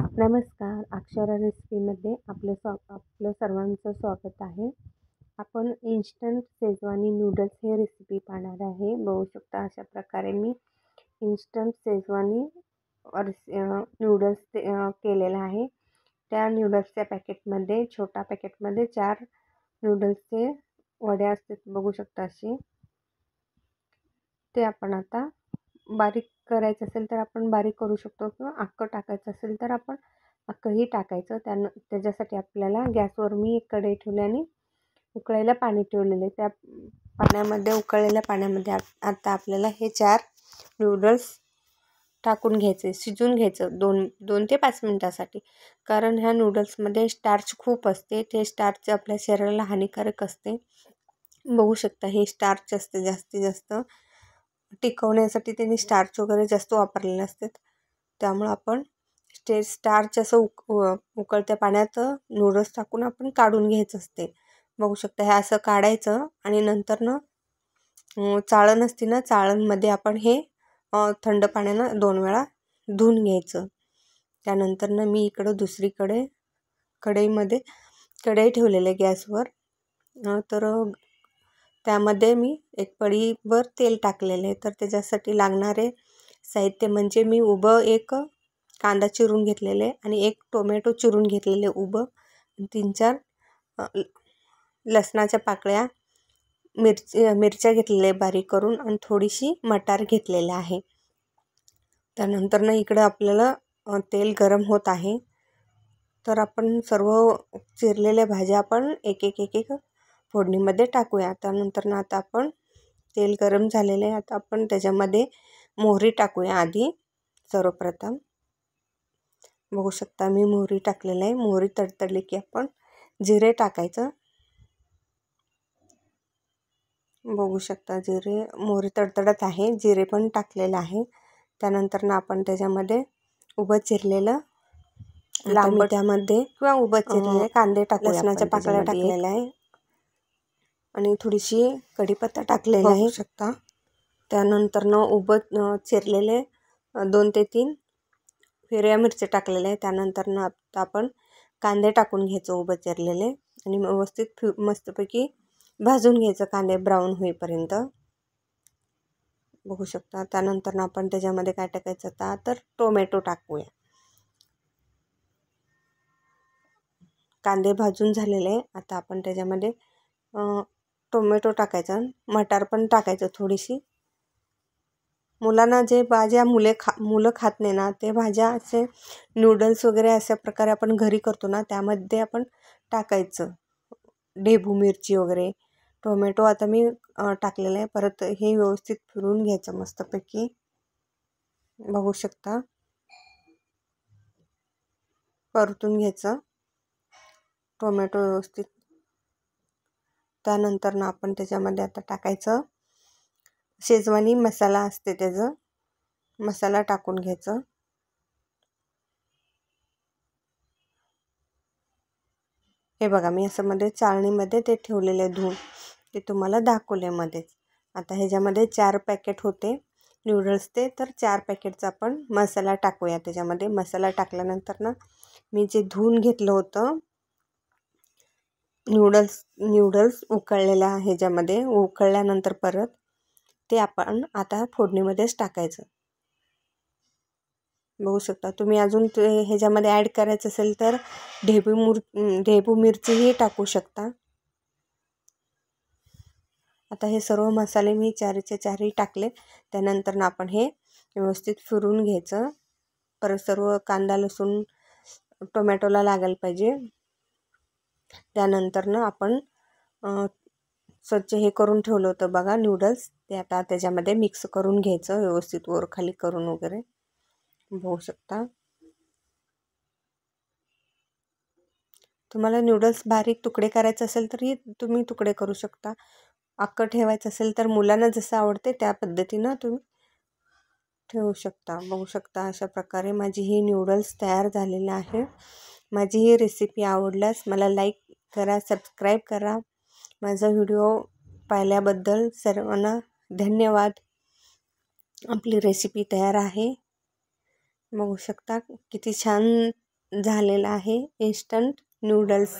नमस्कार अक्षरा रेसिपीमध्ये आपलं स्वा आपलं सर्वांचं स्वागत आहे आपण इन्स्टंट शेजवानी नूडल्स हे रेसिपी पाहणार आहे बघू शकता अशा प्रकारे मी इन्स्टंट शेजवानी नूडल्स केलेलं आहे त्या नूडल्सच्या पॅकेटमध्ये छोटा पॅकेटमध्ये चार नूडल्सचे वड्या असतात बघू शकता असे ते आपण आता बारीक करायचं असेल तर आपण बारीक करू शकतो किंवा अक्क टाकायचं असेल तर आपण अक्कही टाकायचं त्यानं त्याच्यासाठी आपल्याला गॅसवर मी एक कढई ठेवल्याने उकळायला पाणी ठेवलेले त्या पाण्यामध्ये उकळलेल्या पाण्यामध्ये आता आपल्याला हे चार नूडल्स टाकून घ्यायचे शिजून घ्यायचं दोन दोन ते पाच मिनटासाठी कारण ह्या नूडल्समध्ये स्टार्च खूप असते ते स्टार्च आपल्या शरीराला हानिकारक असते बघू शकता हे स्टार्च असते जास्तीत जास्त टिकवण्यासाठी त्यांनी स्टार्च वगैरे जास्त वापरलेले असतात त्यामुळं आपण स्टे स्टार्च असं उक उकळत्या पाण्यात नूडल्स टाकून आपण काढून घ्यायचं असते बघू शकता हे असं काढायचं आणि नंतरनं चाळण असते ना चाळणमध्ये आपण हे थंड पाण्यानं दोन वेळा धुऊन घ्यायचं त्यानंतरनं मी इकडं दुसरीकडे कढईमध्ये कढई ठेवलेलं गॅसवर तर त्यामध्ये मी एक पळीभर तेल टाकलेलं आहे तर त्याच्यासाठी लागणारे साहित्य म्हणजे मी उभं एक कांदा चिरून घेतलेले आणि एक टोमॅटो चिरून घेतलेले उभं तीन चार लसणाच्या पाकळ्या मिरची मिरच्या घेतलेल्या बारीक करून आणि थोडीशी मटार घेतलेल्या आहे त्यानंतर ना इकडं आपल्याला तेल गरम होत आहे तर आपण सर्व चिरलेल्या भाज्या आपण एक एक एक एक फोडणीमध्ये टाकूया त्यानंतर ना आता आपण तेल गरम झालेलं आहे आता आपण त्याच्यामध्ये मोहरी टाकूया आधी सर्वप्रथम बघू शकता मी मोहरी टाकलेलं आहे मोहरी तडतडली की आपण जिरे टाकायचं बघू शकता जिरे मोहरी तडतडत आहे जिरे पण टाकलेलं आहे त्यानंतर ना आपण त्याच्यामध्ये उभं चिरलेलं लांब किंवा उभं चिरलेले कांदे टाक लसणाच्या पाकळ्या टाकलेल्या आहे आणि थोडीशी कढीपत्ता टाकलेला आहे शकता त्यानंतरनं उभं चिरलेले दोन ते तीन हिरव्या मिरच्या टाकलेल्या आहे त्यानंतरनं आता आपण कांदे टाकून घ्यायचं उभं चिरलेले आणि व्यवस्थित फ्यू मस्तपैकी भाजून घ्यायचं कांदे ब्राऊन होईपर्यंत बघू शकता त्यानंतरनं आपण त्याच्यामध्ये काय टाकायचं आता तर टोमॅटो टाकूया कांदे भाजून झालेले आहे आता आपण त्याच्यामध्ये टोमॅटो टाकायचा मटार पण टाकायचं थोडीशी मुलांना जे भाज्या मुले खा मुलं खात नाही ना ते भाज्या असे नूडल्स वगैरे अशा प्रकारे आपण घरी करतो ना त्यामध्ये आपण टाकायचं ढेबू मिरची वगैरे टोमॅटो आता मी टाकलेलं आहे परत हे व्यवस्थित फिरून घ्यायचं मस्तपैकी बघू शकता परतून घ्यायचं टोमॅटो व्यवस्थित त्यानंतर ना आपण त्याच्यामध्ये आता टाकायचं शेजवानी मसाला असते त्याचं मसाला टाकून घ्यायचं हे बघा मी असं मध्ये चाळणीमध्ये ते ठेवलेले धुऊन ते तुम्हाला दाखवले मध्येच आता ह्याच्यामध्ये चार पॅकेट होते ते तर चार पॅकेटचा आपण मसाला टाकूया त्याच्यामध्ये मसाला टाकल्यानंतर ना मी जे धुवून घेतलं होतं नूडल्स न्यूडल्स उकळलेल्या आहे उकळल्यानंतर परत ते आपण आता फोडणीमध्येच टाकायचं बघू शकता तुम्ही अजून ते ह्याच्यामध्ये ॲड करायचं असेल तर ढेबू मुर ढेबू मिरचीही टाकू शकता आता हे सर्व मसाले मी चारीचे चारही टाकले त्यानंतर आपण हे व्यवस्थित फिरून घ्यायचं परत सर्व कांदा लसूण टोमॅटोला लागायला पाहिजे त्यानंतरनं आपण स्वच्छ हे करून ठेवलं होतं बघा नूडल्स ते आता त्याच्यामध्ये मिक्स करून घ्यायचं व्यवस्थित वर खाली करून वगैरे बघू शकता तुम्हाला नूडल्स बारीक तुकडे करायचे असेल तरी तुम्ही तुकडे करू शकता अक्कं ठेवायचं असेल तर मुलांना जसं आवडते त्या पद्धतीनं तुम्ही ठेवू शकता बघू शकता अशा प्रकारे माझी ही नूडल्स तयार झालेले आहे माझी ही रेसिपी आवडल्यास मला लाईक करा सबस्क्राईब करा माझा व्हिडिओ पाहिल्याबद्दल सर्वांना धन्यवाद आपली रेसिपी तयार आहे बघू शकता किती छान झालेला आहे इन्स्टंट नूडल्स